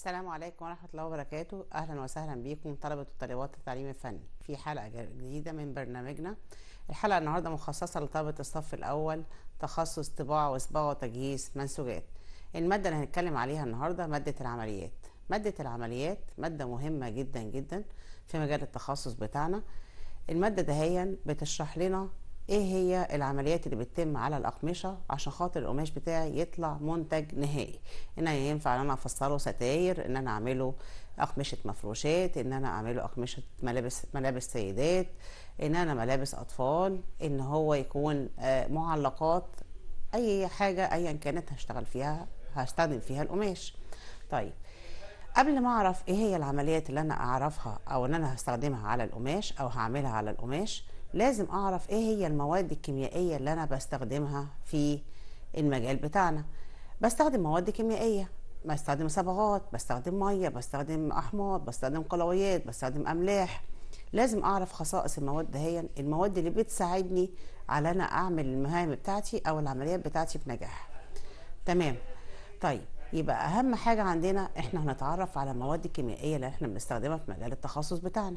السلام عليكم ورحمة الله وبركاته أهلا وسهلا بكم طلبة وطالبات التعليم الفني في حلقة جديدة من برنامجنا الحلقة النهاردة مخصصة لطلبة الصف الأول تخصص طباعة وصباغة وتجهيز منسوجات المادة اللي هنتكلم عليها النهاردة مادة العمليات مادة العمليات مادة مهمة جدا جدا في مجال التخصص بتاعنا المادة دهيا بتشرح لنا ايه هي العمليات اللي بتتم على الاقمشه عشان خاطر القماش بتاعي يطلع منتج نهائي ان انا ينفع ان انا افسره ستاير ان انا اعمله اقمشه مفروشات ان انا اعمله اقمشه ملابس ملابس سيدات ان انا ملابس اطفال ان هو يكون آه، معلقات اي حاجه ايا كانت هشتغل فيها هستخدم فيها القماش طيب قبل ما اعرف ايه هي العمليات اللي انا اعرفها او ان انا هستخدمها على القماش او هعملها على القماش لازم اعرف ايه هي المواد الكيميائيه اللي انا بستخدمها في المجال بتاعنا بستخدم مواد كيميائيه بستخدم صبغات بستخدم ميه بستخدم احماض بستخدم قلويات بستخدم املاح لازم اعرف خصائص المواد دهيا المواد اللي بتساعدني على انا اعمل المهام بتاعتي او العمليات بتاعتي بنجاح تمام طيب يبقى اهم حاجه عندنا احنا هنتعرف على المواد الكيميائيه اللي احنا بنستخدمها في مجال التخصص بتاعنا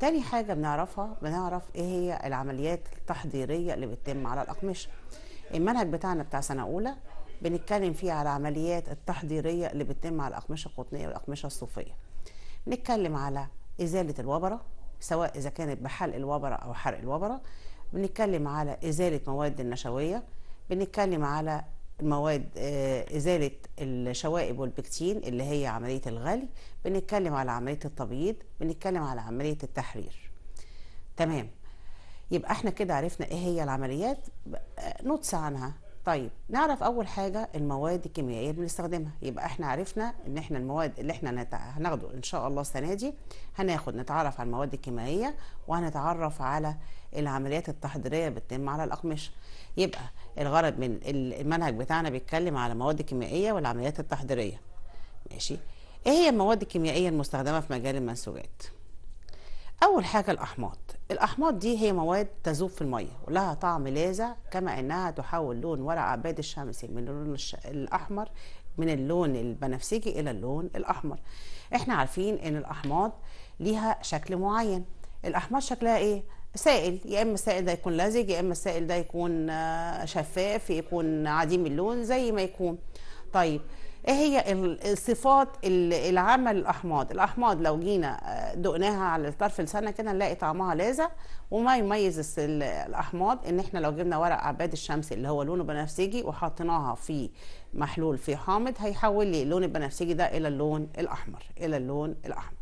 تاني حاجة بنعرفها بنعرف ايه هي العمليات التحضيرية اللي بتتم على الأقمشة المنهج بتاعنا بتاع سنة أولى بنتكلم فيه على العمليات التحضيرية اللي بتتم على الأقمشة القطنية والأقمشة الصوفية بنتكلم على إزالة الوبرة سواء إذا كانت بحلق الوبرة أو حرق الوبرة بنتكلم على إزالة مواد النشوية بنتكلم على مواد آه، إزالة الشوائب والبكتين اللي هي عملية الغلي بنتكلم على عملية التبييض بنتكلم على عملية التحرير تمام يبقى احنا كده عرفنا ايه هي العمليات آه، نطس عنها طيب نعرف اول حاجه المواد الكيميائيه اللي بنستخدمها يبقى احنا عرفنا ان احنا المواد اللي احنا هناخده ان شاء الله السنه دي هناخد نتعرف على المواد الكيميائيه وهنتعرف على العمليات التحضيريه بتتم على الاقمشه يبقى الغرض من المنهج بتاعنا بيتكلم على المواد الكيميائيه والعمليات التحضيريه ماشي ايه هي المواد الكيميائيه المستخدمه في مجال المنسوجات اول حاجه الاحماض الأحماض دي هي مواد تذوب في المية ولها طعم لاذع كما أنها تحول لون ورق عباد الشمس يعني من اللون الأحمر من اللون البنفسجي إلى اللون الأحمر إحنا عارفين أن الأحماض ليها شكل معين الأحماض شكلها إيه؟ سائل يا اما السائل ده يكون لزج يا اما السائل ده يكون آه، شفاف يكون عديم اللون زي ما يكون طيب ايه هي الصفات العمل الاحماض الاحماض لو جينا آه، دقناها على طرف لساننا كده نلاقي طعمها لاذع وما يميز الاحماض ان احنا لو جبنا ورق عباد الشمس اللي هو لونه بنفسجي وحطيناها في محلول في حامض هيحول لي اللون البنفسجي ده الى اللون الاحمر الى اللون الاحمر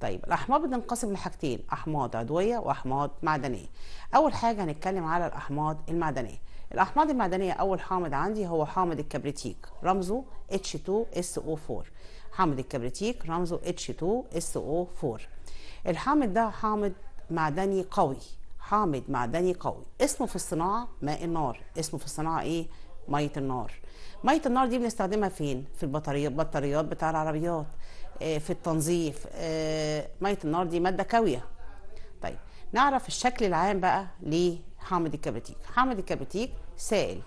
طيب الاحماض بتنقسم لحاجتين احماض عضويه واحماض معدنيه اول حاجه هنتكلم على الاحماض المعدنيه الأحماض المعدنية أول حامض عندي هو حامض الكبريتيك رمزه H2SO4 حامض الكبريتيك رمزه H2SO4 الحامض ده حامض معدني قوي حامض معدني قوي اسمه في الصناعة ماء النار اسمه في الصناعة ايه؟ مية النار مية النار دي بنستخدمها فين؟ في البطاريات بطاريات بتاع العربيات آه، في التنظيف آه، مية النار دي مادة كاوية طيب نعرف الشكل العام بقى ليه حامض الكباتيك حامض الكباتيك سائل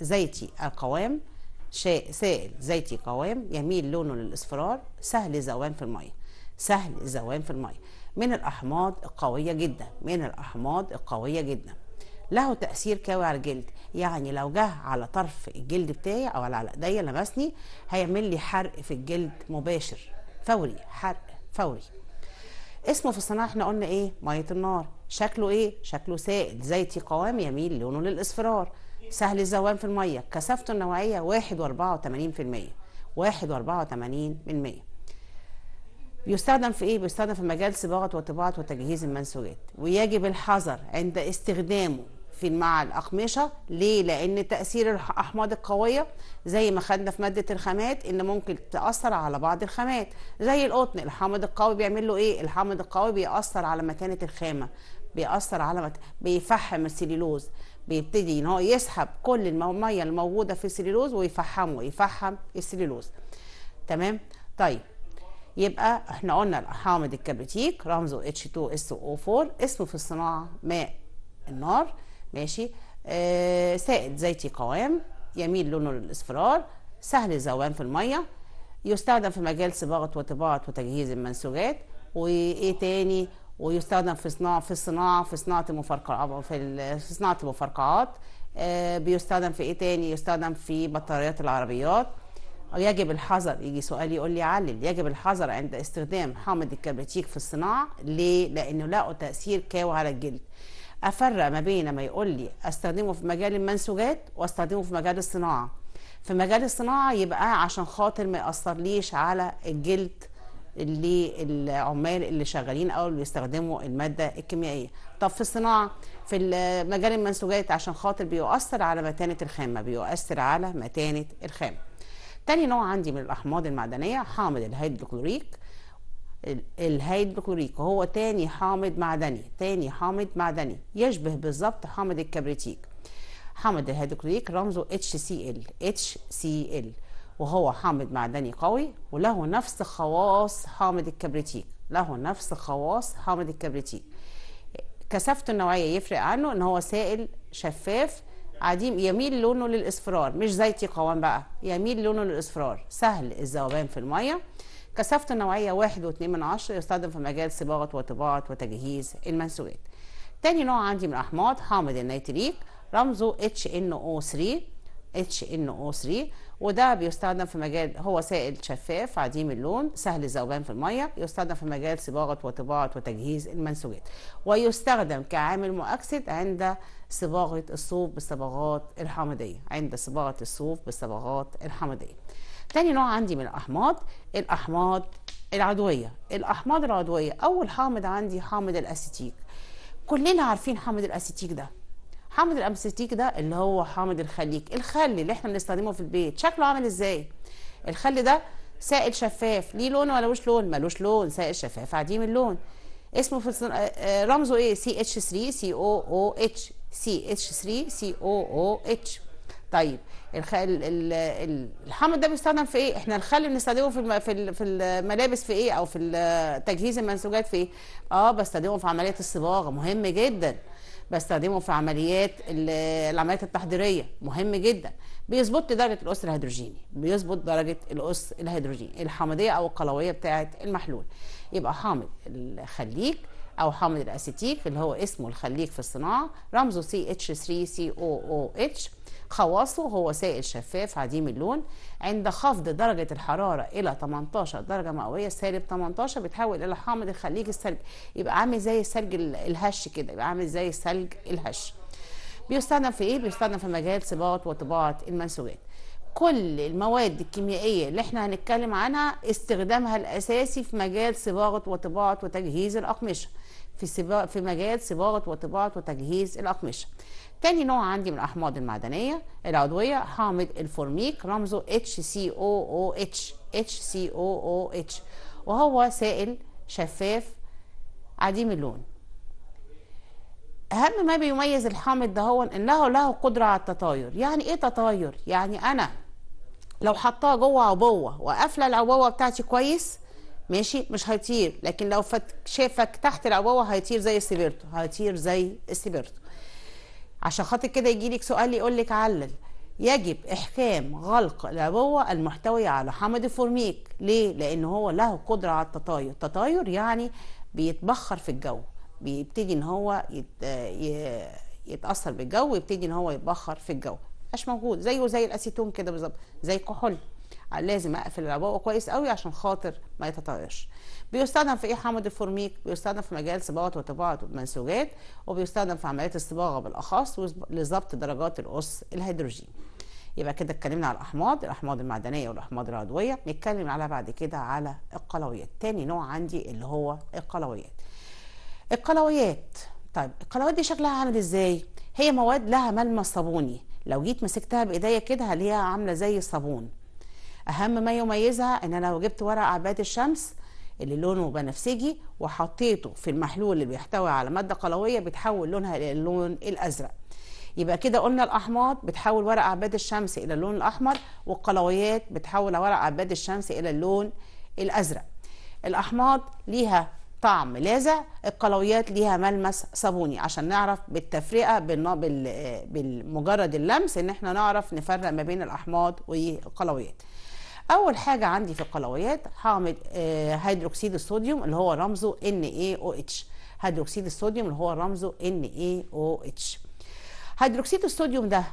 زيتي القوام سائل زيتي قوام يميل لونه للاصفرار سهل الذوبان في الميه سهل الذوبان في الميه من الاحماض القويه جدا من الاحماض القويه جدا له تاثير قوي على الجلد يعني لو جه على طرف الجلد بتاعي او على ايديا لمسني هيعمل لي حرق في الجلد مباشر فوري حرق فوري اسمه في الصناعه احنا قلنا ايه ميه النار شكله ايه شكله سائل زيتي قوام يميل لونه للاصفرار سهل الذوبان في الميه كثافته النوعيه واحد واحد 1.84% 1.84% بيستخدم في ايه بيستخدم في مجال صباغه وطباعه وتجهيز المنسوجات ويجب الحذر عند استخدامه في مع الأقمشة ليه؟ لأن تأثير الأحماض القوية زي ما خدنا في مادة الخامات إن ممكن تأثر على بعض الخامات زي القطن الحامض القوي بيعمل له إيه؟ الحامض القوي بيأثر على متانة الخامة بيأثر على مت... بيفحم السليلوز بيبتدي إن هو يسحب كل المية الموجودة في السليلوز ويفحمه يفحم السليلوز تمام؟ طيب يبقى احنا قلنا الحامض الكبريتيك رمزه H2SO4 اسمه في الصناعة ماء النار ماشي آه زيتي قوام يميل لونه للاصفرار سهل الذوبان في الميه يستخدم في مجال صباغه وطباعه وتجهيز المنسوجات وايه تاني ويستخدم في صناعه في الصناعه في صناعه المفرقعات في صناعه المفرقعات آه بيستخدم في ايه تاني يستخدم في بطاريات العربيات يجب الحذر يجي سؤال يقول لي علل يجب الحذر عند استخدام حامض الكبريتيك في الصناعه ليه لانه له تاثير كاو على الجلد افرق ما بين ما يقول لي استخدمه في مجال المنسوجات واستخدمه في مجال الصناعه في مجال الصناعه يبقى عشان خاطر ما ياثرليش على الجلد اللي العمال اللي شغالين او اللي بيستخدموا الماده الكيميائيه طب في الصناعه في مجال المنسوجات عشان خاطر بيؤثر على متانه الخامه بيؤثر على متانه الخامه تاني نوع عندي من الاحماض المعدنيه حامض الهيدروكلوريك الهيدروكلوريك هو تاني حامض معدني تاني حامض معدني يشبه بالظبط حامض الكبريتيك حامض الهيدروكلوريك رمزه HCl HCl وهو حامض معدني قوي وله نفس خواص حامض الكبريتيك له نفس خواص حامض الكبريتيك كثافته النوعيه يفرق عنه ان هو سائل شفاف عديم يميل لونه للاصفرار مش زي تيقوان بقى يميل لونه للاصفرار سهل الذوبان في الميه كثافة النوعية واحد واثنين من عشرة يستخدم في مجال صباغة وطباعة وتجهيز المنسوجات تاني نوع عندي من الأحماض حامض النيتريك رمزه HNO3 HNO3 وده بيستخدم في مجال هو سائل شفاف عديم اللون سهل الذوبان في الميه يستخدم في مجال صباغه وطباعه وتجهيز المنسوجات ويستخدم كعامل مؤكسد عند صباغه الصوف بالصبغات الحمضيه عند صباغه الصوف بالصبغات الحمضيه تاني نوع عندي من الأحماض الأحماض العضوية الأحماض العضوية أول حامض عندي حامض الأسيتيك كلنا عارفين حامض الأسيتيك ده حامض الأسيتيك ده اللي هو حامض الخليك الخل اللي احنا بنستخدمه في البيت شكله عامل ازاي الخل ده سائل شفاف ليه لون ولا ملوش لون ملوش لون سائل شفاف عديم اللون اسمه في آه، رمزه ايه سي اتش 3 سي او او اتش سي اتش 3 سي او او اتش طيب الخل ال... ال... الحمض ده بيستخدم في ايه احنا الخل بنستخدمه في الم... في ال... في الملابس في ايه او في تجهيز المنسوجات في ايه اه بستخدمه في عمليات الصباغه مهم جدا بستخدمه في عمليات العمليات التحضيريه مهم جدا بيظبط لي درجه الاس الهيدروجيني بيظبط درجه الاس الهيدروجيني الحمضيه او القلويه بتاعه المحلول يبقى حامض الخليج او حامض الاسيتيك اللي هو اسمه الخليك في الصناعه رمزه سي اتش 3 سي او او اتش خواصه هو سائل شفاف عديم اللون عند خفض درجة الحرارة إلى 18 درجة مئوية سالب 18 بيتحول إلى حامض الخليج الثلج يبقى عامل زي الثلج الهش كده يبقى عامل زي الثلج الهش بيستخدم في إيه؟ بيستخدم في مجال صباغة وطباعة المنسوجات كل المواد الكيميائية اللي احنا هنتكلم عنها استخدامها الأساسي في مجال صباغة وطباعة وتجهيز الأقمشة في في مجال صباغه وطباعه وتجهيز الاقمشه تاني نوع عندي من الاحماض المعدنيه العضويه حامض الفورميك رمزه HCOOH HCOOH وهو سائل شفاف عديم اللون اهم ما بيميز الحامض ده هو انه له قدره على التطاير يعني ايه تطاير يعني انا لو حطاه جوه عبوه وقافله العبوه بتاعتي كويس ماشي مش هيطير لكن لو شافك تحت العبوه هيطير زي السبيرتو هيطير زي السبيرتو عشان خاطر كده يجي لك سؤال يقول لك علل يجب احكام غلق العبوه المحتويه على حمض الفورميك ليه لان هو له قدره على التطاير التطاير يعني بيتبخر في الجو بيبتدي ان هو يتاثر بالجو ويبتدي ان هو يتبخر في الجو مش موجود زيه زي الاسيتون كده بالظبط زي كحول آه، لازم اقفل العبوه كويس قوي عشان خاطر ما يتطايرش بيستخدم في ايه حمض الفورميك بيستخدم في مجال صباغه وطباعه المنسوجات وبيستخدم في عمليات الصباغه بالاخص لضبط درجات الاس الهيدروجين يبقى كده اتكلمنا على الاحماض الاحماض المعدنيه والاحماض العضويه نتكلم على بعد كده على القلويات تاني نوع عندي اللي هو القلويات القلويات طيب القلويات دي شكلها عامل ازاي هي مواد لها ملمس صابوني لو جيت مسكتها بايديا كده هلاقيها عامله زي الصابون اهم ما يميزها ان انا لو جبت ورق عباد الشمس اللي لونه بنفسجي وحطيته في المحلول اللي بيحتوي على ماده قلويه بتحول لونها الى اللون الازرق يبقى كده قلنا الاحماض بتحول ورق عباد الشمس الى اللون الاحمر والقلويات بتحول ورق عباد الشمس الى اللون الازرق الاحماض ليها طعم لاذع القلويات ليها ملمس صابوني عشان نعرف بالتفرقه بالمجرد اللمس ان احنا نعرف نفرق ما بين الاحماض والقلويات اول حاجه عندي في القلويات هعمل آه، هيدروكسيد الصوديوم اللي هو رمزه NaOH هيدروكسيد الصوديوم اللي هو رمزه NaOH هيدروكسيد الصوديوم ده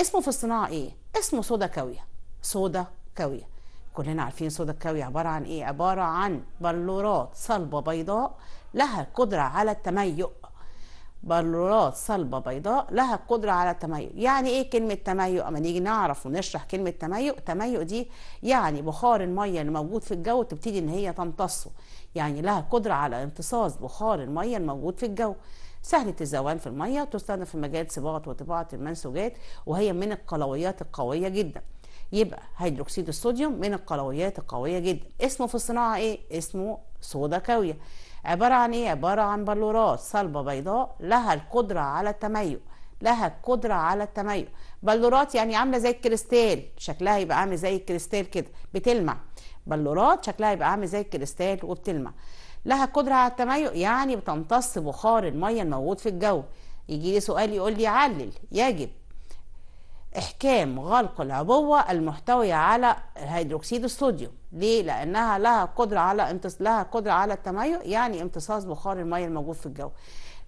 اسمه في الصناعه ايه اسمه صودا كاويه صودا كاويه كلنا عارفين صودا الكاوية عبارة عن إيه؟ عبارة عن بلورات صلبة بيضاء لها قدرة على التميق بلورات صلبة بيضاء لها القدرة على التميق يعني ايه كلمة تميق اما نيجي نعرف ونشرح كلمة تميق تميق دي يعني بخار المية اللي موجود في الجو تبتدي ان هي تمتصه يعني لها قدرة على امتصاص بخار المية الموجود في الجو سهلة الزوال في المية تستخدم في مجال صباغة وطباعة المنسوجات وهي من القلويات القوية جدا يبقى هيدروكسيد الصوديوم من القلويات القوية جدا اسمه في الصناعة ايه؟ اسمه صودا كاوية عبارة عن إيه؟ عبارة عن بلورات صلبة بيضاء لها القدرة على التميق لها القدرة على التميق بلورات يعني عاملة زي الكريستال شكلها يبقى عامل زي الكريستال كده بتلمع بلورات شكلها يبقى عامل زي الكريستال وبتلمع لها قدرة على التميق يعني بتمتص بخار المية الموجود في الجو يجي لي سؤال يقول لي علل يجب إحكام غلق العبوة المحتوية على هيدروكسيد الصوديوم ليه؟ لأنها لها قدرة على امتص... لها قدرة على التميز يعني امتصاص بخار المية الموجود في الجو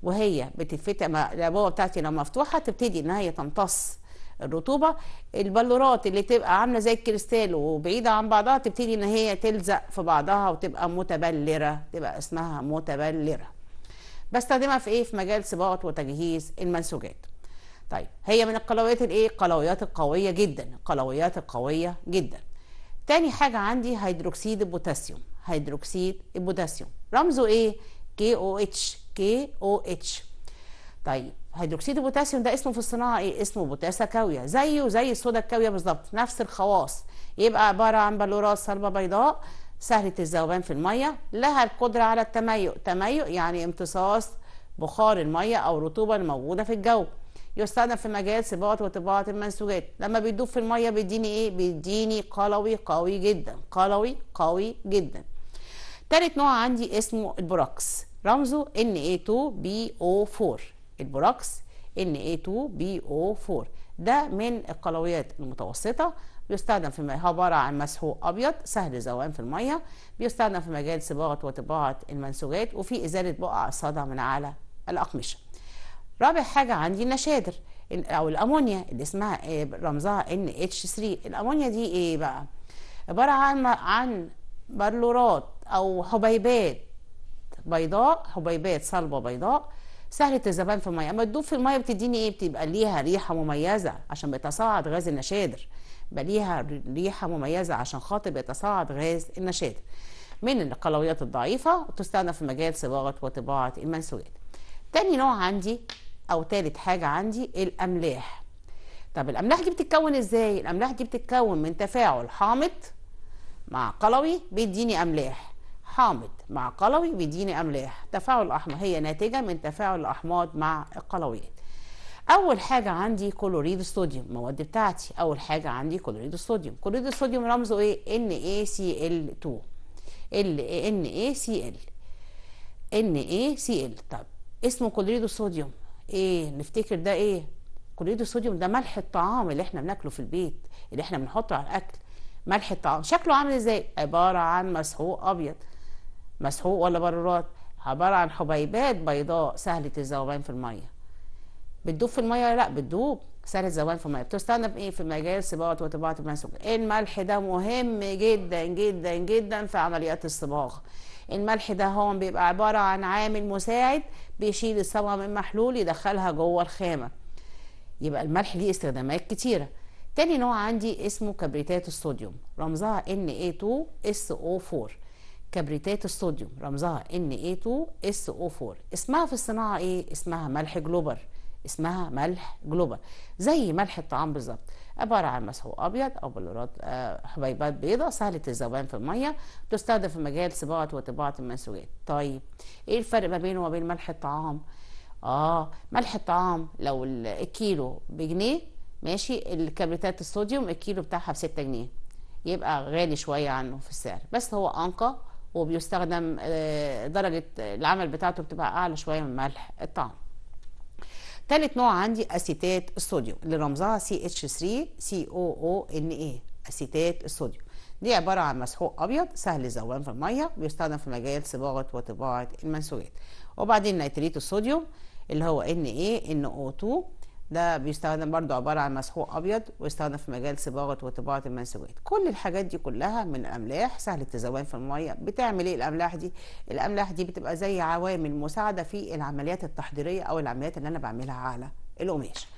وهي بتتفتح العبوة بتاعتي لو مفتوحة تبتدي إن هي تمتص الرطوبة البلورات اللي تبقى عاملة زي الكريستال وبعيدة عن بعضها تبتدي إن هي تلزق في بعضها وتبقى متبلرة تبقى اسمها متبلرة بستخدمها في إيه؟ في مجال صباغة وتجهيز المنسوجات طيب هي من القلويات الايه القلويات القويه جدا القلويات القويه جدا تاني حاجه عندي هيدروكسيد البوتاسيوم هيدروكسيد البوتاسيوم رمزه ايه كي او اتش كي او اتش طيب هيدروكسيد البوتاسيوم ده اسمه في الصناعه ايه اسمه بوتاسا كاويه زيه زي الصودا الكاويه بالظبط نفس الخواص يبقى عباره عن بلورات صلبه بيضاء سهله الذوبان في الميه لها القدره على التميؤ تميؤ يعني امتصاص بخار الميه او الرطوبه الموجوده في الجو يستخدم في مجال صباغه وطباعه المنسوجات لما بيدوب في الميه بيديني ايه بيديني قلوي قوي جدا قلوي قوي جدا تالت نوع عندي اسمه البوراكس رمزه Na2BO4 البوراكس Na2BO4 ده من القلويات المتوسطه بيستخدم في عبارة عن مسحوق أبيض سهل الذوبان في المية بيستخدم في مجال صباغة وطباعة المنسوجات وفي إزالة بقع الصدى من على الأقمشة رابع حاجة عندي النشادر أو الأمونيا اللي اسمها آه، رمزها NH3 الأمونيا دي إيه بقى؟ عبارة عن عن بلورات أو حبيبات بيضاء حبيبات صلبة بيضاء سهلة الذبان في المية اما تدوب في المية بتديني ايه بتبقى ليها ريحة مميزة عشان بيتصاعد غاز النشادر بقى ليها ريحة مميزة عشان خاطر بيتصاعد غاز النشادر من القلويات الضعيفة وتستخدم في مجال صباغة وطباعة المنسوجات تاني نوع عندي او ثالث حاجه عندي الاملاح طب الاملاح دي بتتكون ازاي الاملاح دي بتتكون من تفاعل حامض مع قلوي بيديني املاح حامض مع قلوي بيديني املاح تفاعل الاحماض هي ناتجه من تفاعل الاحماض مع القلويات اول حاجه عندي كلوريد الصوديوم المواد بتاعتي اول حاجه عندي كلوريد الصوديوم كلوريد الصوديوم رمزه ايه NaCl2 ال NaCl NaCl طب اسمه كلوريد الصوديوم ايه نفتكر ده ايه كلوريد الصوديوم ده ملح الطعام اللي احنا بناكله في البيت اللي احنا بنحطه على الاكل ملح الطعام شكله عامل ازاي عباره عن مسحوق ابيض مسحوق ولا برورات عباره عن حبيبات بيضاء سهله الذوبان في الميه بتدوب في الميه لا بتدوب سهل الزوال في الميه بتستخدم ايه في مجال صباغه وطباعه السكري الملح ده مهم جدا جدا جدا في عمليات الصباغه الملح ده هو بيبقى عباره عن عامل مساعد بيشيل الصبغه من محلول يدخلها جوه الخامه يبقى الملح ليه استخدامات كتيره تاني نوع عندي اسمه كبريتات الصوديوم رمزها Na2SO4 كبريتات الصوديوم رمزها Na2SO4 اسمها في الصناعة ايه؟ اسمها ملح جلوبر اسمها ملح جلوبال زي ملح الطعام بالظبط عبارة عن مسحوق أبيض أو بلورات آه، حبيبات بيضاء سهلة الذوبان في المية تستخدم في مجال صباغة وطباعة المنسوجات طيب إيه الفرق ما بينه وبين ملح الطعام؟ آه ملح الطعام لو الكيلو بجنيه ماشي الكبريتات الصوديوم الكيلو بتاعها ب 6 جنيه يبقى غالي شوية عنه في السعر بس هو أنقى وبيستخدم آه، درجة العمل بتاعته بتبقى أعلى شوية من ملح الطعام تالت نوع عندي اسيتات الصوديوم اللي رمزها سي اتش 3 سي او او ان اي اسيتات الصوديوم دي عبارة عن مسحوق أبيض سهل الذوبان في المية بيستخدم في مجال صباغة وطباعة المنسوجات وبعدين نيتريت الصوديوم اللي هو ان او 2 ده بيستخدم برضه عبارة عن مسحوق أبيض ويستخدم في مجال صباغة وطباعة المنسوجات كل الحاجات دي كلها من الأملاح سهل التزاوين في المية بتعمل إيه الأملاح دي؟ الأملاح دي بتبقى زي عوامل مساعدة في العمليات التحضيرية أو العمليات اللي أنا بعملها على القماش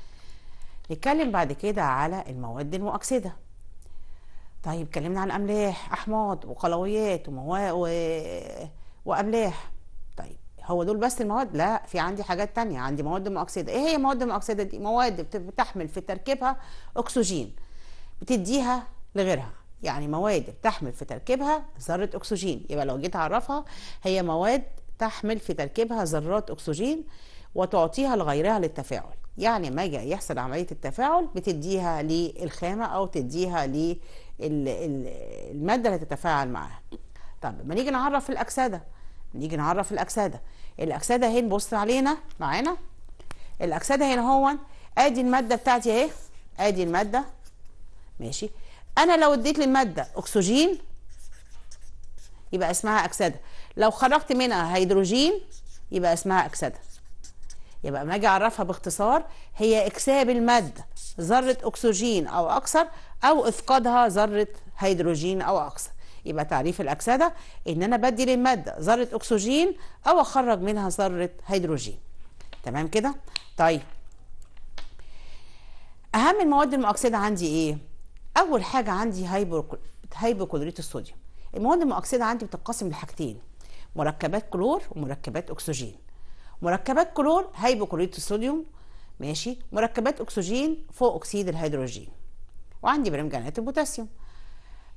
نتكلم بعد كده على المواد المؤكسدة طيب اتكلمنا عن أملاح أحماض وقلويات ومواد و... وأملاح هو دول بس المواد لا في عندي حاجات تانية عندي مواد مؤكسدة ايه هي مواد مؤكسدة دي مواد بتحمل في تركيبها اكسجين بتديها لغيرها يعني مواد بتحمل في تركيبها ذرة اكسجين يبقى لو جيت اعرفها هي مواد تحمل في تركيبها ذرات اكسجين وتعطيها لغيرها للتفاعل يعني ما جاء يحصل عملية التفاعل بتديها للخامة او تديها للمادة اللي تتفاعل معاها طب لما نيجي نعرف الأكسدة نيجي نعرف الاكسده الاكسده اهي بص علينا معانا الاكسده هنا هو ادي الماده بتاعتي اهي ادي الماده ماشي انا لو اديت للماده اكسجين يبقى اسمها اكسده لو خرجت منها هيدروجين يبقى اسمها اكسده يبقى ما اجي اعرفها باختصار هي اكساب الماده ذره اكسجين او اكثر او افقادها ذره هيدروجين او اكثر يبقى تعريف الأكسدة إن أنا بدي للمادة ذرة أكسجين أو أخرج منها ذرة هيدروجين تمام كده؟ طيب أهم المواد المؤكسدة عندي إيه؟ أول حاجة عندي كلوريت الصوديوم المواد المؤكسدة عندي بتتقسم لحاجتين مركبات كلور ومركبات أكسجين مركبات كلور كلوريت الصوديوم ماشي مركبات أكسجين فوق أكسيد الهيدروجين وعندي برمجانات البوتاسيوم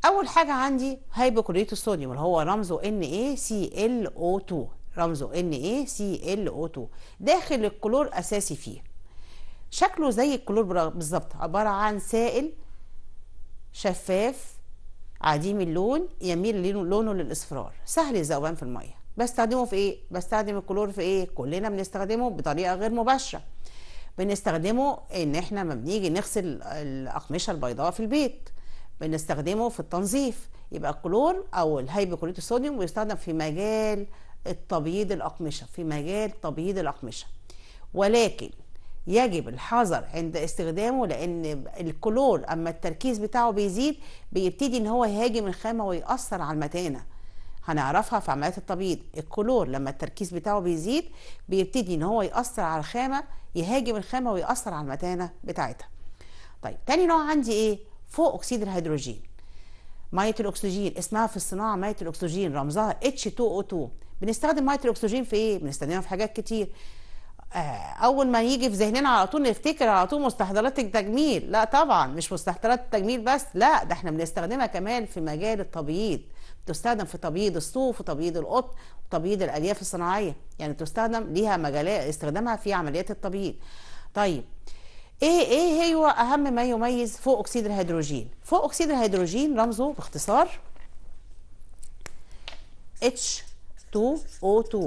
اول حاجه عندي هايبوكلوريت الصوديوم اللي هو رمزه NaClO2 رمزه NaClO2 داخل الكلور اساسي فيه شكله زي الكلور بالظبط عباره عن سائل شفاف عديم اللون يميل لونه للاصفرار سهل الذوبان في الميه بستخدمه في ايه بستخدم الكلور في ايه كلنا بنستخدمه بطريقه غير مباشره بنستخدمه ان احنا ما بنيجي نغسل الاقمشه البيضاء في البيت بنستخدمه في التنظيف يبقى الكلور او الهيبوكلوريت الصوديوم بيستخدم في مجال التبييض الاقمشه في مجال تبييض الاقمشه ولكن يجب الحذر عند استخدامه لان الكلور اما التركيز بتاعه بيزيد بيبتدي ان هو يهاجم الخامه ويأثر على المتانه هنعرفها في عمليات التبييض الكلور لما التركيز بتاعه بيزيد بيبتدي ان هو يأثر على الخامه يهاجم الخامه ويأثر على المتانه بتاعتها طيب تاني نوع عندي ايه فوق اكسيد الهيدروجين ميه الاكسجين اسمها في الصناعه ميه الاكسجين رمزها H2O2 بنستخدم ميه الاكسجين في ايه بنستخدمها في حاجات كتير آه، اول ما يجي في ذهننا على طول نفتكر على طول مستحضرات التجميل لا طبعا مش مستحضرات التجميل بس لا ده احنا بنستخدمها كمان في مجال التبييض تستخدم في تبييض الصوف وتبييض القطن وتبييض الالياف الصناعيه يعني تستخدم ليها مجالات استخدامها في عمليات التبييض طيب ايه ايه هي اهم ما يميز فوق اكسيد الهيدروجين فوق اكسيد الهيدروجين رمزه باختصار H2O2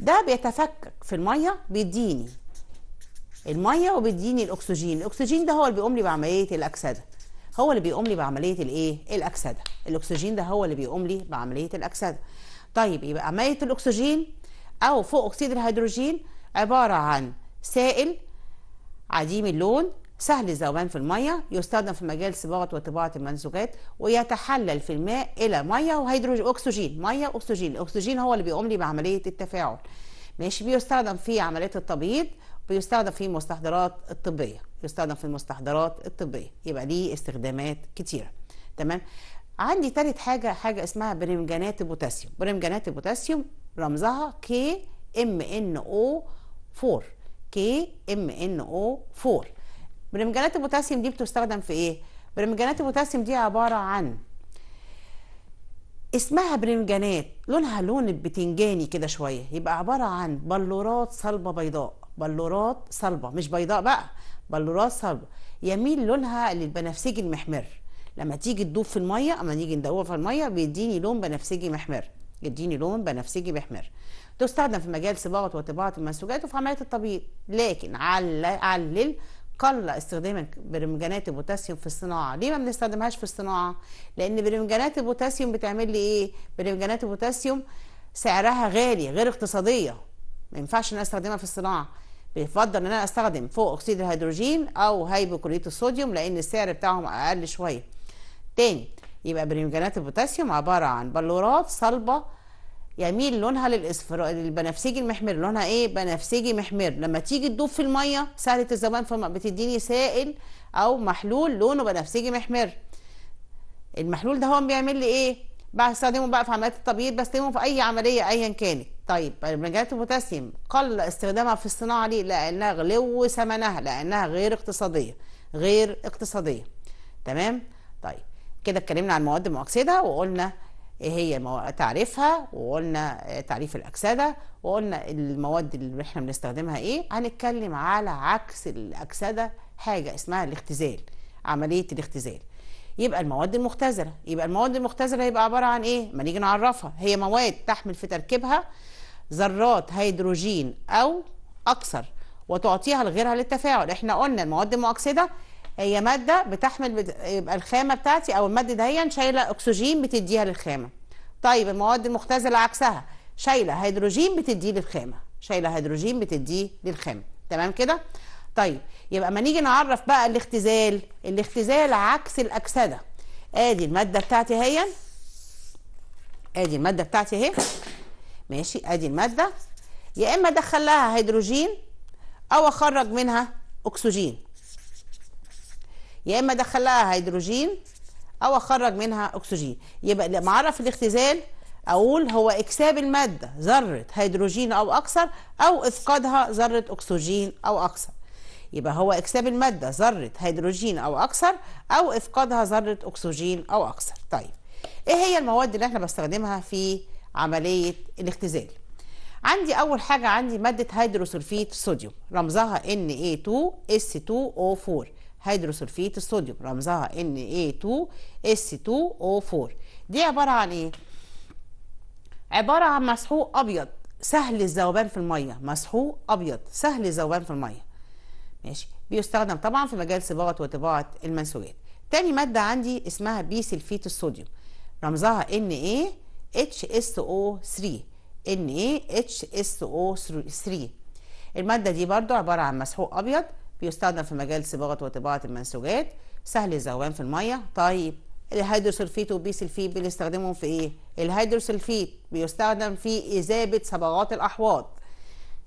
ده بيتفكك في الميه بيديني الميه وبيديني الاكسجين الاكسجين ده هو اللي بيقوم لي بعمليه الاكسده هو اللي بيقوم لي بعمليه الايه الاكسده الاكسجين ده هو اللي بيقوم لي بعمليه الاكسده طيب يبقى عمليه الاكسجين او فوق اكسيد الهيدروجين عباره عن سائل عديم اللون سهل الذوبان في المية يستخدم في مجال صباغة وطباعة المنسوجات ويتحلل في الماء إلى مية وهيدروجين أكسجين مية أكسجين الأكسجين هو اللي بيقوم لي بعملية التفاعل ماشي بيستخدم في عملية التبييض بيستخدم في المستحضرات الطبية يستخدم في المستحضرات الطبية يبقى ليه استخدامات كتيرة تمام عندي ثالث حاجة حاجة اسمها برمجانات البوتاسيوم برمجانات البوتاسيوم رمزها كي ام ان او 4 كي ام ان او 4 برمجانات البوتاسيوم دي بتستخدم في ايه برمجانات البوتاسيوم دي عباره عن اسمها برمجانات لونها لون البتنجاني كده شويه يبقى عباره عن بلورات صلبه بيضاء بلورات صلبه مش بيضاء بقى بلورات صلبه يميل لونها للبنفسجي المحمر لما تيجي تدوب في الميه اما نيجي ندوبها في الميه بيديني لون بنفسجي محمر يديني لون بنفسجي محمر تستخدم في مجال صباغة وطباعة المنسوجات وفي عملية التبييض لكن علل قل استخدام برمجانات البوتاسيوم في الصناعه ليه ما بنستخدمهاش في الصناعه لان برمجانات البوتاسيوم بتعمل لي ايه برمجانات البوتاسيوم سعرها غالي غير اقتصاديه ما ينفعش ان انا استخدمها في الصناعه بيفضل ان انا استخدم فوق اكسيد الهيدروجين او هيبوكلوريت الصوديوم لان السعر بتاعهم اقل شويه تاني يبقى برمجانات البوتاسيوم عباره عن بلورات صلبه يميل يعني لونها للاصفر البنفسجي المحمر لونها ايه بنفسجي محمر لما تيجي تدوب في الميه سهله الذوبان بتديني سائل او محلول لونه بنفسجي محمر المحلول ده هو بيعمل لي ايه بستخدمه بقى في عمليات التبييض بستخدمه في اي عمليه ايا كانت طيب منجنات البوتاسيوم قل استخدامها في الصناعه ليه لانها غلو ثمنها لانها غير اقتصاديه غير اقتصاديه تمام طيب كده اتكلمنا عن المواد المؤكسده وقلنا ايه هي تعريفها وقلنا آه، تعريف الاكسده وقلنا المواد اللي احنا بنستخدمها ايه هنتكلم على عكس الاكسده حاجه اسمها الاختزال عمليه الاختزال يبقى المواد المختزله يبقى المواد المختزله يبقى عباره عن ايه ما نيجي نعرفها هي مواد تحمل في تركيبها ذرات هيدروجين او اكثر وتعطيها لغيرها للتفاعل احنا قلنا المواد المؤكسده هي ماده بتحمل يبقى الخامه بتاعتي او الماده دهيا شايله اكسجين بتديها للخامه طيب المواد المختزله عكسها شايله هيدروجين بتديه للخامه شايله هيدروجين بتديه للخامه تمام كده طيب يبقى ما نيجي نعرف بقى الاختزال الاختزال عكس الاكسده ادي الماده بتاعتي اهي ادي الماده بتاعتي اهي ماشي ادي الماده يا اما ادخل لها هيدروجين او اخرج منها اكسجين يا اما ادخل لها هيدروجين او اخرج منها اكسجين يبقى لما اعرف الاختزال اقول هو اكساب الماده ذره هيدروجين او اكثر او افقادها ذره اكسجين او اكثر يبقى هو اكساب الماده ذره هيدروجين او اكثر او افقادها ذره اكسجين او اكثر طيب ايه هي المواد اللي احنا بستخدمها في عمليه الاختزال عندي اول حاجه عندي ماده هيدروسلفيت صوديوم رمزها Na2S2O4 هيدروسولفيت الصوديوم رمزها Na2S2O4 دي عبارة عن ايه؟ عبارة عن مسحوق أبيض سهل الذوبان في المية مسحوق أبيض سهل الذوبان في المية ماشي بيستخدم طبعا في مجال صباغة وطباعة المنسوجات تاني مادة عندي اسمها بيسلفيت الصوديوم رمزها NaHSO3 NaHSO3 المادة دي برضو عبارة عن مسحوق أبيض بيستخدم في مجال صباغة وطباعة المنسوجات سهل الذوبان في المية طيب الهيدروسلفيت وبيسلفيت بنستخدمهم في ايه الهيدروسلفيت بيستخدم في اذابه صبغات الاحواض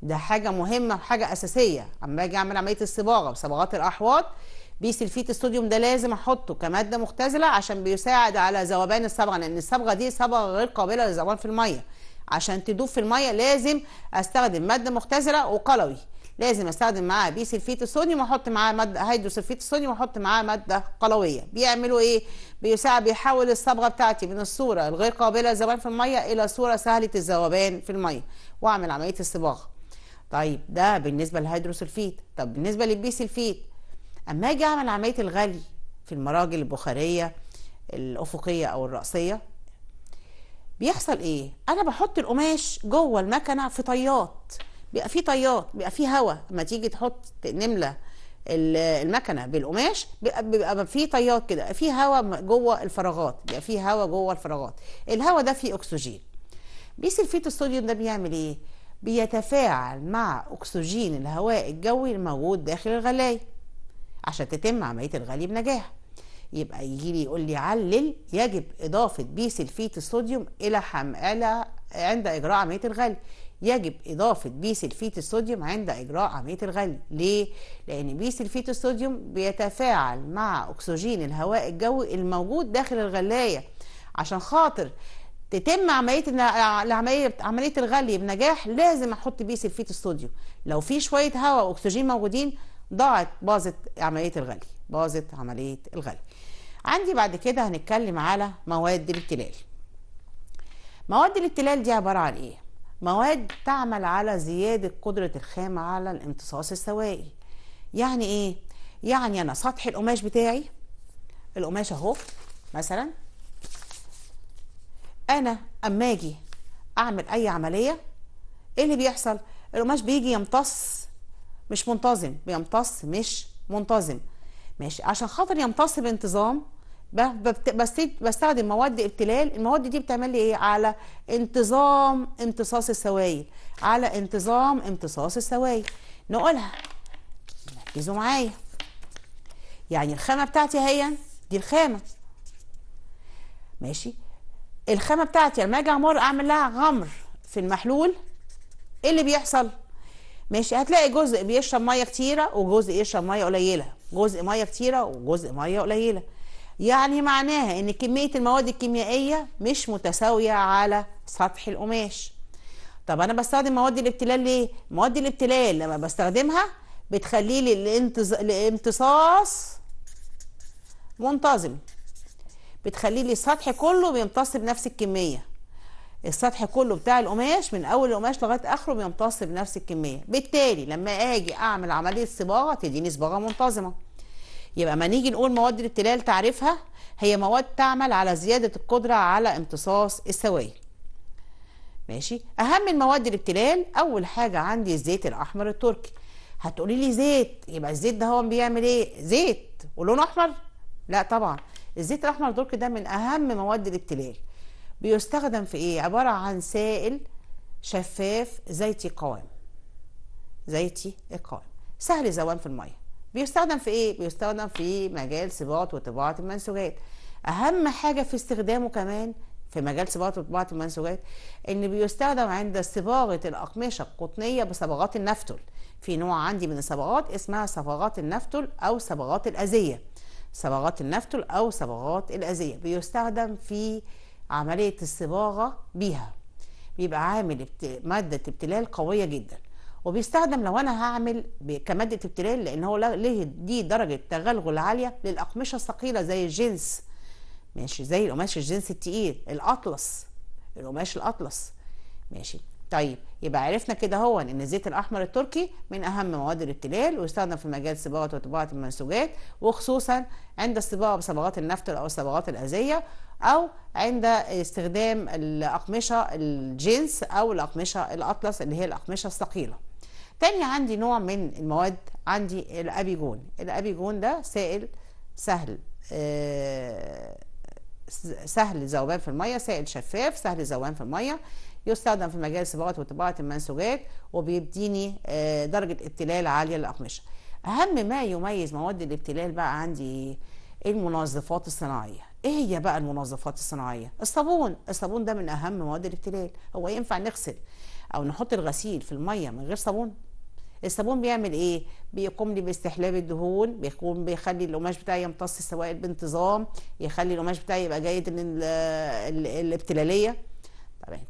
ده حاجه مهمه وحاجه اساسيه اما اجي اعمل عمليه الصباغه بصبغات الاحواض بيسلفيت الصوديوم ده لازم احطه كماده مختزله عشان بيساعد على ذوبان الصبغه لان الصبغه دي صبغه غير قابله للذوبان في الميه عشان تدوب في الميه لازم استخدم ماده مختزله وقلوي لازم استخدم معاه بي سلفيت الصوديوم واحط معاه ماده هيدرو سلفيت الصوديوم واحط معاه ماده قلويه بيعملوا ايه بيساعد بيحول الصبغه بتاعتي من الصوره الغير قابله للذوبان في الميه الى صوره سهله الذوبان في الميه واعمل عمليه الصباغه طيب ده بالنسبه سلفيت طب بالنسبه للبي سلفيت اما اجي اعمل عمليه الغلي في المراجل البخاريه الافقيه او الراسيه بيحصل ايه انا بحط القماش جوه المكنه في طيات بيبقى فيه طيات بيبقى فيه هواء لما تيجي تحط نمله المكنه بالقماش بيبقى في طيات كده في هواء جوه الفراغات بيبقى في هواء جوه الفراغات الهواء ده فيه اكسجين بيس الصوديوم ده بيعمل ايه بيتفاعل مع اكسجين الهواء الجوي الموجود داخل الغلايه عشان تتم عمليه الغلي بنجاح يبقى يجي لي يقول لي علل يجب اضافه بيس الصوديوم الى حم... الى عند اجراء عمليه الغلي يجب إضافة بيسلفيت الصوديوم عند إجراء عملية الغلي ليه؟ لأن بيسلفيت الصوديوم بيتفاعل مع أكسجين الهواء الجوي الموجود داخل الغلاية عشان خاطر تتم عمليه العمليه عمليه الغلي بنجاح لازم احط بيسلفيت الصوديوم لو في شويه هواء واكسجين موجودين ضاعت باظت عمليه الغلي باظت عمليه الغلي عندي بعد كده هنتكلم على مواد الابتلال مواد الابتلال دي عباره عن ايه مواد تعمل على زيادة قدرة الخام على الامتصاص السوائي يعني ايه؟ يعني انا سطح القماش بتاعي القماش اهو مثلا انا اما اجي اعمل اي عملية ايه اللي بيحصل؟ القماش بيجي يمتص مش منتظم بيمتص مش منتظم ماشي عشان خاطر يمتص بانتظام بستخدم مواد ابتلال المواد دي بتعمل لي ايه على انتظام امتصاص السوائل على انتظام امتصاص السوائل نقولها ركزوا معايا يعني الخامه بتاعتي هي دي الخامه ماشي الخامه بتاعتي لما اجي امر اعمل لها غمر في المحلول ايه اللي بيحصل ماشي هتلاقي جزء بيشرب ميه كتيره وجزء يشرب ميه قليله جزء ميه كتيره وجزء ميه قليله يعني معناها ان كمية المواد الكيميائية مش متساوية على سطح القماش طب انا بستخدم مواد الابتلال ليه؟ مواد الابتلال لما بستخدمها بتخلي لي الامتصاص منتظم بتخلي لي السطح كله بيمتص بنفس الكميه السطح كله بتاع القماش من اول القماش لغايه اخره بيمتص بنفس الكميه بالتالي لما اجي اعمل عمليه صباغه تديني صباغه منتظمه يبقى ما نيجي نقول مواد الابتلال تعريفها هي مواد تعمل على زيادة القدرة على امتصاص السوائل ماشي أهم المواد الابتلال أول حاجة عندي الزيت الأحمر التركي هتقولي لي زيت يبقى الزيت ده هو بيعمل ايه زيت ولونه أحمر لا طبعا الزيت الأحمر التركي ده من أهم مواد الابتلال بيستخدم في ايه عبارة عن سائل شفاف زيتي قوام زيتي القوام سهل زوان في الميه بيستخدم في ايه؟ بيستخدم في مجال صباغه وطباعه المنسوجات. اهم حاجه في استخدامه كمان في مجال صباغه وطباعه المنسوجات ان بيستخدم عند صباغه الاقمشه القطنيه بصبغات النفتل. في نوع عندي من الصبغات اسمها صبغات النفتل او صبغات الاذيه. صبغات النفتل او صبغات الاذيه بيستخدم في عمليه الصباغه بيها. بيبقى عامل ماده ابتلال قويه جدا. وبيستخدم لو انا هعمل كماده ابتلال لان هو له دي درجه تغلغل عاليه للاقمشه الثقيله زي الجنس ماشي زي القماش الجنس التقيل الاطلس القماش الاطلس ماشي طيب يبقى عرفنا كده هو ان الزيت الاحمر التركي من اهم مواد الابتلال ويستخدم في مجال صباغه وطباعه المنسوجات وخصوصا عند الصباغه بصبغات النفط او الصبغات الاذيه او عند استخدام الاقمشه الجنس او الاقمشه الاطلس اللي هي الاقمشه الثقيله تاني عندي نوع من المواد عندي الابيجون الابيجون ده سائل سهل آه، سهل ذوبان في الميه سائل شفاف سهل ذوبان في الميه يستخدم في مجال صباغه وطباعه المنسوجات وبيديني آه، درجه ابتلال عاليه للاقمشه اهم ما يميز مواد الابتلال بقى عندي المنظفات الصناعيه ايه هي بقى المنظفات الصناعيه الصابون الصابون ده من اهم مواد الابتلال هو ينفع نغسل او نحط الغسيل في الميه من غير صابون الصابون بيعمل ايه بيقوم لي باستحلاب الدهون بيقوم بيخلي القماش بتاعي يمتص السوائل بانتظام يخلي القماش بتاعي يبقى جيد الابتلاليه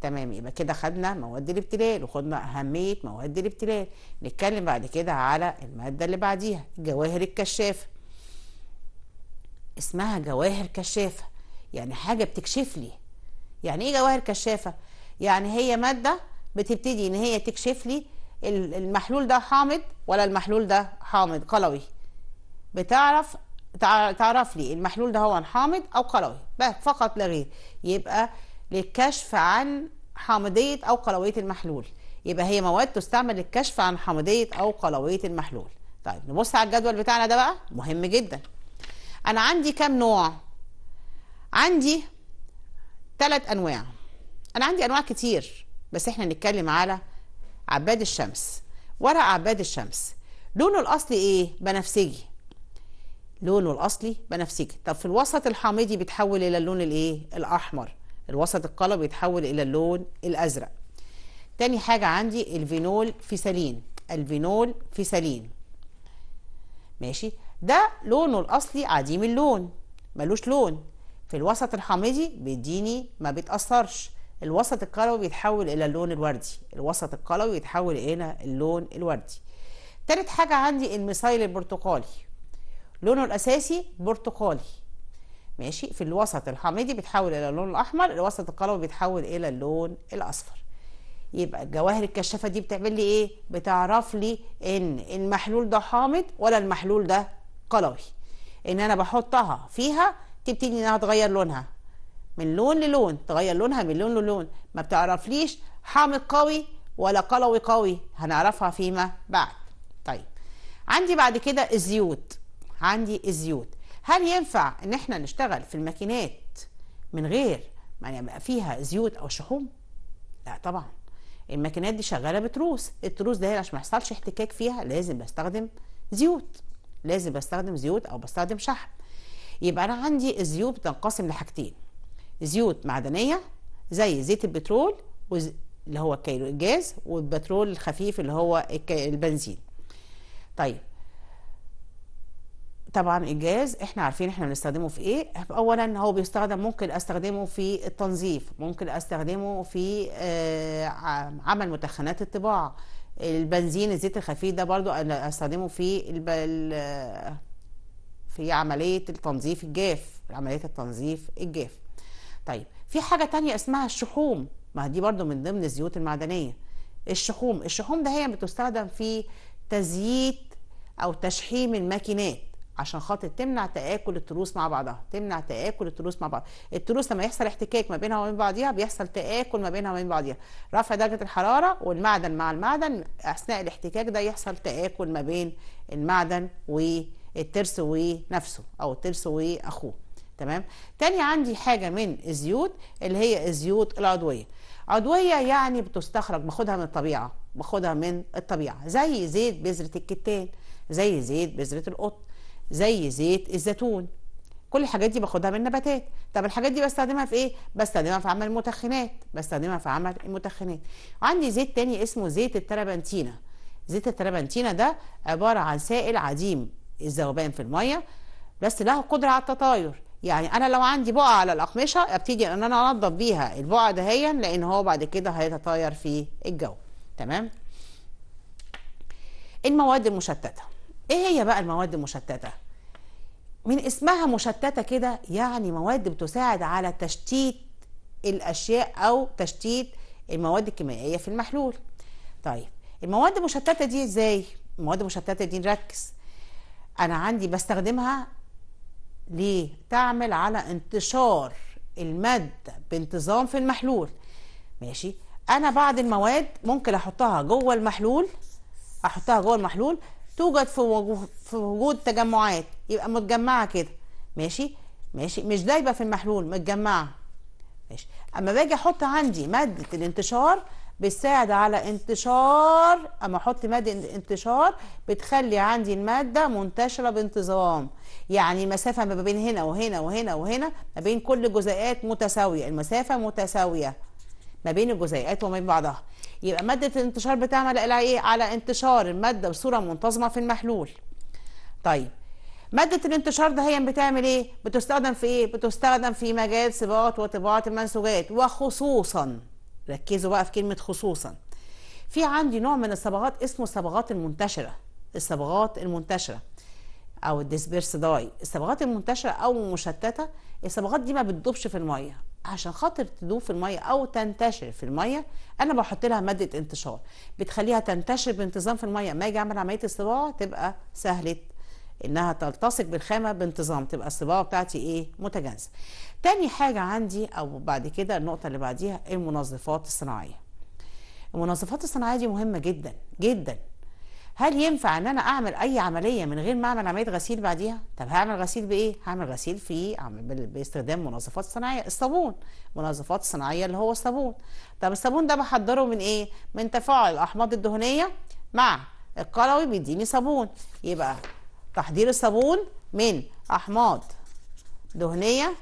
تمام يبقى كده خدنا مواد الابتلال وخدنا اهميه مواد الابتلال نتكلم بعد كده على الماده اللي بعديها جواهر الكشافه اسمها جواهر كشافه يعني حاجه بتكشف لي يعني ايه جواهر كشافه يعني هي ماده بتبتدي ان هي تكشف لي المحلول ده حامض ولا المحلول ده حامض قلوي بتعرف تعرف لي المحلول ده هو حامض او قلوي فقط لا غير يبقى للكشف عن حامضيه او قلويه المحلول يبقى هي مواد تستعمل للكشف عن حامضيه او قلويه المحلول طيب نبص على الجدول بتاعنا ده بقى مهم جدا انا عندي كام نوع عندي ثلاث انواع انا عندي انواع كتير بس احنا نتكلم على عباد الشمس ورق عباد الشمس لونه الاصلي ايه بنفسجي لونه الاصلي بنفسجي طب في الوسط الحامضي بيتحول الى اللون الايه الاحمر الوسط القلب بيتحول الى اللون الازرق تاني حاجه عندي الفينول فيسالين الفينول فيسالين ماشي ده لونه الاصلي عديم اللون ملوش لون في الوسط الحامضي بيديني ما بيتاثرش الوسط القلوي بيتحول الى اللون الوردي الوسط القلوي بيتحول الى اللون الوردي تالت حاجة عندي الميثايل البرتقالي لونه الأساسي برتقالي ماشي في الوسط الحامضي بيتحول إلى اللون الأحمر الوسط القلوي بيتحول إلى اللون الأصفر يبقى الجواهر الكشافة دي بتعمل لي إيه؟ بتعرف لي إن المحلول ده حامض ولا المحلول ده قلوي إن أنا بحطها فيها تبتدي إنها تغير لونها من لون للون تغير لونها من لون للون ما بتعرفليش حامض قوي ولا قلوي قوي هنعرفها فيما بعد طيب عندي بعد كده الزيوت عندي الزيوت هل ينفع ان احنا نشتغل في الماكينات من غير ما يعني يبقى فيها زيوت او شحوم لا طبعا الماكينات دي شغاله بتروس التروس ده عشان ما يحصلش احتكاك فيها لازم بستخدم زيوت لازم بستخدم زيوت او بستخدم شحم يبقى انا عندي الزيوت بتنقسم لحاجتين زيوت معدنية زي زيت البترول وز... اللي هو الجاز والبترول الخفيف اللي هو البنزين طيب طبعا الجاز احنا عارفين احنا بنستخدمه في ايه اولا هو بيستخدم ممكن استخدمه في التنظيف ممكن استخدمه في آه، عمل متخنات الطباعه البنزين الزيت الخفيف ده برضو استخدمه في الب... في عمليه التنظيف الجاف عمليه التنظيف الجاف طيب في حاجة تانية اسمها الشحوم ما دي برضو من ضمن الزيوت المعدنية الشحوم الشحوم ده هي بتستخدم في تزييت أو تشحيم الماكينات عشان خاطر تمنع تآكل التروس مع بعضها تمنع تآكل التروس مع بعض التروس لما يحصل احتكاك ما بينها وبين بعضها بيحصل تآكل ما بينها وبين بعضها رفع درجة الحرارة والمعدن مع المعدن أثناء الاحتكاك ده يحصل تآكل ما بين المعدن والترس ونفسه أو الترس وأخوه تمام تاني عندي حاجة من الزيوت اللي هي الزيوت العضوية عضوية يعني بتستخرج باخدها من الطبيعة باخدها من الطبيعة زي زيت بذرة الكتان زي زيت بذرة القط زي زيت الزيتون كل الحاجات دي باخدها من النباتات طب الحاجات دي بستخدمها في ايه بستخدمها في عمل المتخنات بستخدمها في عمل المتخنات عندي زيت تاني اسمه زيت الترابنتينا زيت الترابنتينا ده عباره عن سائل عديم الذوبان في الميه بس له قدره على التطاير يعني انا لو عندي بقعه على الاقمشه ابتدي ان انا انضف بيها البقعه دهيا لان هو بعد كده هيتطاير في الجو تمام المواد المشتته ايه هي بقى المواد المشتته من اسمها مشتته كده يعني مواد بتساعد على تشتيت الاشياء او تشتيت المواد الكيميائيه في المحلول طيب المواد المشتته دي ازاي المواد المشتته دي نركز انا عندي بستخدمها ليه؟ تعمل على انتشار المادة بانتظام في المحلول ماشي أنا بعد المواد ممكن أحطها جوه المحلول أحطها جوه المحلول توجد في وجود, في وجود تجمعات يبقى متجمعة كده ماشي ماشي مش دايبة في المحلول متجمعة ماشي أما باجي أحط عندي مادة الانتشار بتساعد على انتشار اما احط ماده انتشار بتخلي عندي الماده منتشره بانتظام يعني مسافة ما بين هنا وهنا وهنا وهنا ما بين كل جزيئات متساوية المسافة متساوية ما بين الجزيئات وما بين بعضها يبقى مادة الانتشار بتعمل على ايه؟ على انتشار المادة بصورة منتظمة في المحلول طيب مادة الانتشار ده هي بتعمل ايه؟ بتستخدم في ايه؟ بتستخدم في مجال صباغات وطباعة المنسوجات وخصوصا ركزوا بقى في كلمة خصوصا في عندي نوع من الصبغات اسمه الصبغات المنتشرة الصبغات المنتشرة او الديسبيرس داي الصبغات المنتشره او المشتته الصبغات دي ما بتدوبش في الميه عشان خاطر تدوب في الميه او تنتشر في الميه انا بحط لها ماده انتشار بتخليها تنتشر بانتظام في الميه ما اجي اعمل عمليه الصباغه تبقى سهله انها تلتصق بالخامه بانتظام تبقى الصباغه بتاعتي ايه متجانسه تاني حاجه عندي او بعد كده النقطه اللي بعديها المنظفات الصناعيه المنظفات الصناعيه دي مهمه جدا جدا هل ينفع ان انا اعمل اي عمليه من غير ما اعمل عمليه غسيل بعديها طب هعمل غسيل بايه هعمل غسيل في باستخدام منظفات صناعيه الصابون منظفات صناعيه اللي هو الصابون طب الصابون ده بحضره من ايه من تفاعل الاحماض الدهنيه مع القلوي بيديني صابون يبقى تحضير الصابون من احماض دهنيه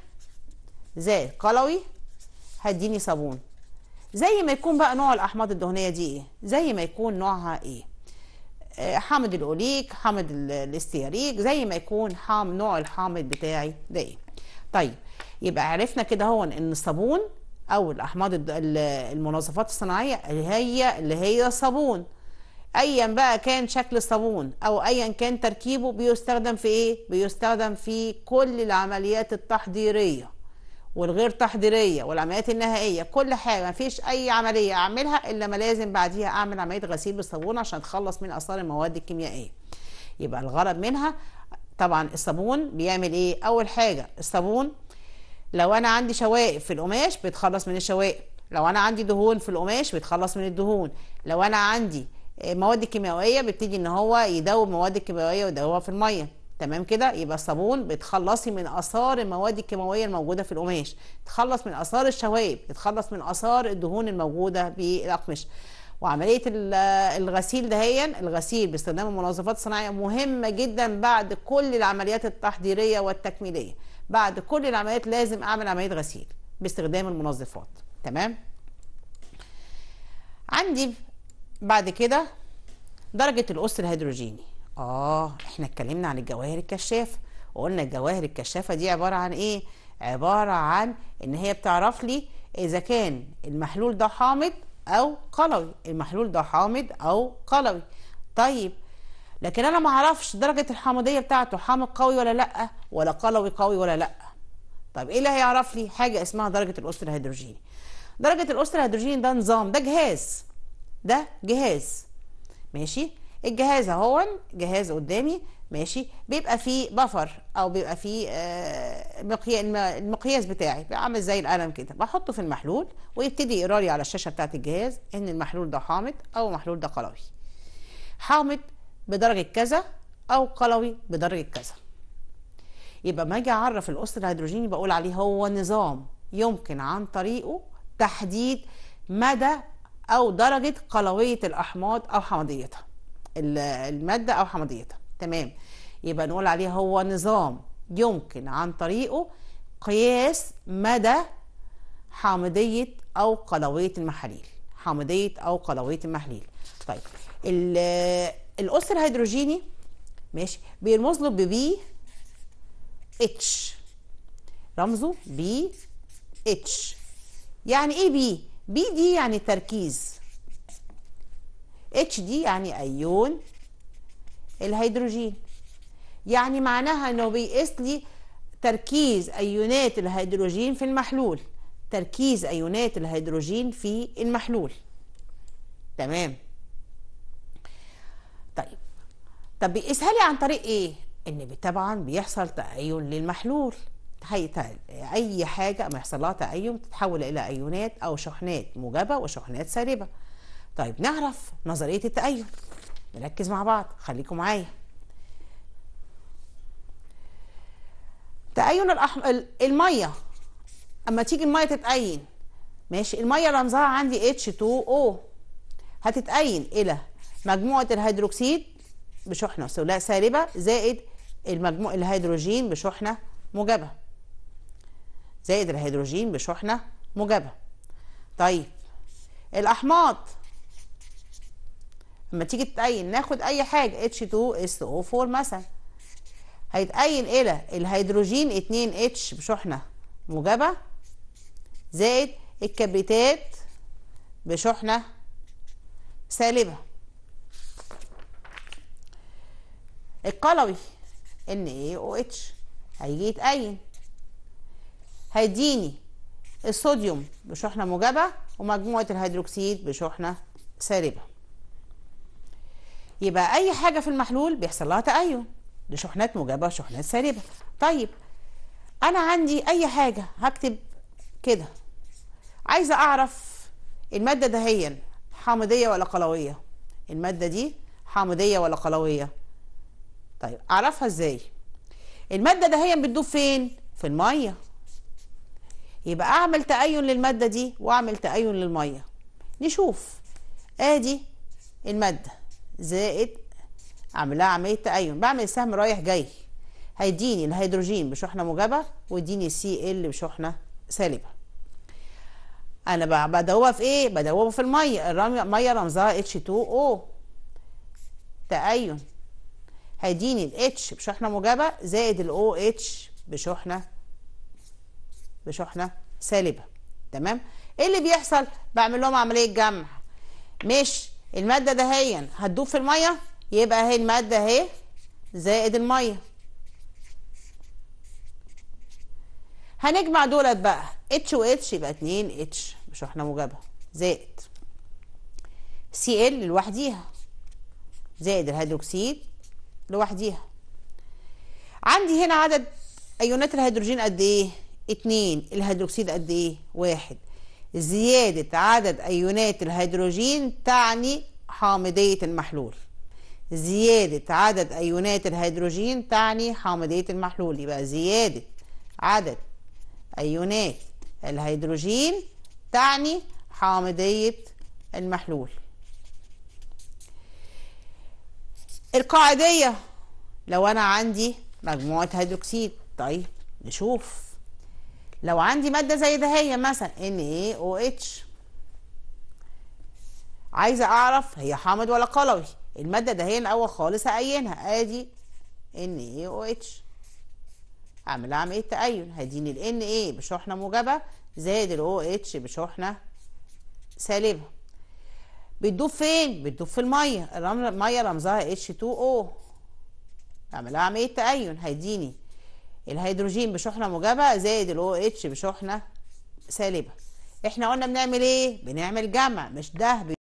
زائد قلوي هديني صابون زي ما يكون بقى نوع الاحماض الدهنيه دي ايه زي ما يكون نوعها ايه حامض الاوليك حامض الاستياريك زي ما يكون حام نوع الحامض بتاعي ده ايه طيب يبقى عرفنا كده هون ان الصابون او الاحماض المنظفات الصناعيه اللي هي اللي هي صابون ايا بقى كان شكل الصابون او ايا كان تركيبه بيستخدم في ايه بيستخدم في كل العمليات التحضيريه والغير تحضيريه والعمليات النهائيه كل حاجه مفيش اي عمليه اعملها الا ما لازم بعديها اعمل عمليه غسيل بالصابون عشان اتخلص من اثار المواد الكيميائيه يبقى الغرض منها طبعا الصابون بيعمل ايه اول حاجه الصابون لو انا عندي شوائب في القماش بيتخلص من الشوائب لو انا عندي دهون في القماش بيتخلص من الدهون لو انا عندي مواد كيميائيه بيبتدي ان هو يدوب مواد كيميائيه ويدوبها في الميه تمام كده يبقى الصابون بتخلصي من اثار المواد الكيماويه الموجوده في القماش تخلص من اثار الشوائب تخلص من اثار الدهون الموجوده بالاقمشه وعمليه الغسيل دهيا الغسيل باستخدام المنظفات الصناعيه مهمه جدا بعد كل العمليات التحضيريه والتكميليه بعد كل العمليات لازم اعمل عمليه غسيل باستخدام المنظفات تمام عندي بعد كده درجه الاس الهيدروجيني اه احنا اتكلمنا عن الجواهر الكشافه وقلنا الجواهر الكشافه دي عباره عن ايه عباره عن ان هي بتعرف لي اذا كان المحلول ده حامض او قلوي المحلول ده حامض او قلوي طيب لكن انا ما اعرفش درجه الحامضيه بتاعته حامض قوي ولا لا ولا قلوي قوي ولا لا طب ايه اللي هيعرف لي حاجه اسمها درجه الاسر الهيدروجيني درجه الاسر الهيدروجيني ده نظام ده جهاز ده جهاز ماشي الجهاز اهو جهاز قدامي ماشي بيبقى فيه بفر او بيبقى فيه آه، المقياس بتاعي عامل زي القلم كده بحطه في المحلول ويبتدي يقرا لي على الشاشه بتاعه الجهاز ان المحلول ده حامض او المحلول ده قلوي حامض بدرجه كذا او قلوي بدرجه كذا يبقى ما اجي اعرف القصر الهيدروجيني بقول عليه هو نظام يمكن عن طريقه تحديد مدى او درجه قلويه الاحماض او حمضيتها المادة أو حمضيتها تمام يبقى نقول عليه هو نظام يمكن عن طريقه قياس مدى حامضية أو قلوية المحاليل حامضية أو قلوية المحاليل طيب الأس الهيدروجيني ماشي بيرمز له ببي اتش رمزه بي اتش يعني ايه بي بي دي يعني تركيز اتش دي يعني ايون الهيدروجين يعني معناها انه بيقيس لي تركيز ايونات الهيدروجين في المحلول تركيز ايونات الهيدروجين في المحلول تمام طيب طب بيقيسها لي عن طريق ايه ان طبعا بيحصل تأيون للمحلول اي حاجه ما يحصل لها تتحول الى ايونات او شحنات موجبه وشحنات سالبه طيب نعرف نظرية التأين نركز مع بعض خليكم معايا تأين الأحمر المية أما تيجي المية تتأين ماشي المية رمزها عندي H2O هتتأين إلى مجموعة الهيدروكسيد بشحنة سالبة زائد المجموع الهيدروجين بشحنة موجبة زائد الهيدروجين بشحنة موجبة طيب الأحماض لما تيجي تتقين ناخد اي حاجه H2SO4 مثلا هيتقين الى الهيدروجين 2 H بشحنه موجبه زائد الكبريتات بشحنه سالبه القلوي NaOH هيجي يتقين هيديني الصوديوم بشحنه موجبه ومجموعه الهيدروكسيد بشحنه سالبه يبقى أي حاجة في المحلول بيحصل لها تأين دي شحنات موجبة وشحنات سالبة طيب أنا عندي أي حاجة هكتب كده عايزة أعرف المادة دهيا حامضية ولا قلوية المادة دي حامضية ولا قلوية طيب أعرفها إزاي المادة دهيا بتدوب فين في المية يبقى أعمل تأين للمادة دي وأعمل تأين للمية نشوف آدي المادة زائد اعمل لها عمليه تأين بعمل سهم رايح جاي هيديني الهيدروجين بشحنه موجبه ويديني سي ال بشحنه سالبه انا بدوبها في ايه بدوبها في الميه الميه رمزها H2O تأين هيديني ال H بشحنه موجبه زائد ال OH بشحنه بشحنه سالبه تمام ايه اللي بيحصل بعمل لهم عمليه جمع مش الماده ده هي هتدوب في الميه يبقى هي الماده اهي زائد الميه هنجمع دولت بقى اتش و اتش يبقى 2 اتش مش احنا موجبه زائد سي ال لوحديها زائد الهيدروكسيد لوحديها عندي هنا عدد ايونات الهيدروجين قد ايه اتنين الهيدروكسيد قد ايه واحد زيادة عدد أيونات الهيدروجين تعني حامضية المحلول زيادة عدد أيونات الهيدروجين تعني حامضية المحلول يبقى زيادة عدد أيونات الهيدروجين تعني حامضية المحلول القاعدية لو أنا عندي مجموعة هيدروكسيد طيب نشوف لو عندي ماده زي ده هي مثلا NaOH عايزه اعرف هي حامض ولا قلوي الماده ده هي الاول خالص هاينها ادي NaOH اعمل عمليه تأين هديني ال Na بشحنه موجبه زائد ال OH بشحنه سالبه بتدوب فين؟ بتدوب في الميه، الميه رمزها H2O اعمل عمليه تأين هيديني الهيدروجين بشحنه موجبه زائد الاو اتش بشحنه سالبه احنا قلنا بنعمل ايه بنعمل جمع مش ده